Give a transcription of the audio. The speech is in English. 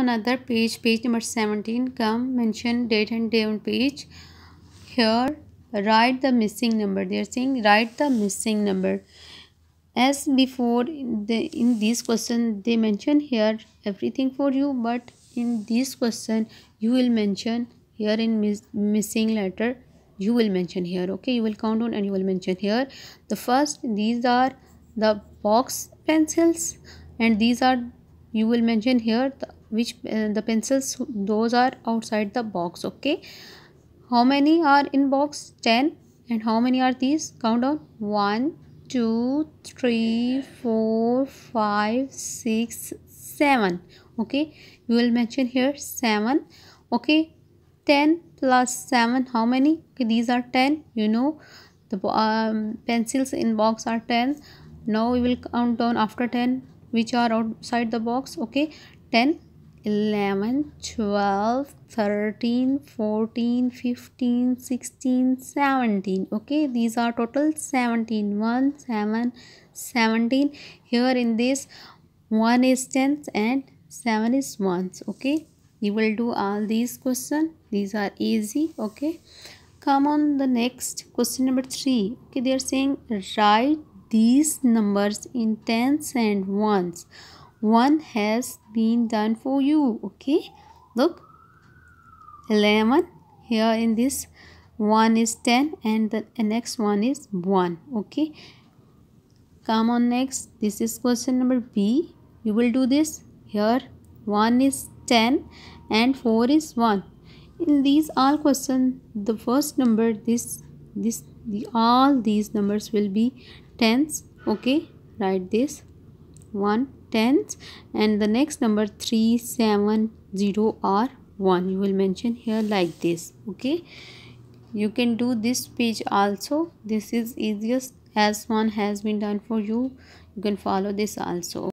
another page page number 17 come mention date and day on page here write the missing number they are saying write the missing number as before in, the, in this question they mention here everything for you but in this question you will mention here in miss, missing letter you will mention here okay you will count on and you will mention here the first these are the box pencils and these are you will mention here the which uh, the pencils those are outside the box okay how many are in box 10 and how many are these count down 1 2 3 4 5 6 7 okay we will mention here 7 okay 10 plus 7 how many okay, these are 10 you know the um, pencils in box are 10 now we will count down after 10 which are outside the box okay 10 11 12 13 14 15 16 17 okay these are total 17 1 7 17 here in this 1 is 10s and 7 is 1s okay you will do all these question these are easy okay come on the next question number 3 okay they are saying write these numbers in tens and ones one has been done for you okay look 11 here in this one is 10 and the next one is 1 okay come on next this is question number b you will do this here 1 is 10 and 4 is 1 in these all question the first number this this the, all these numbers will be tens okay write this 1 tens and the next number 3 7 0 or 1 you will mention here like this okay you can do this page also this is easiest as one has been done for you you can follow this also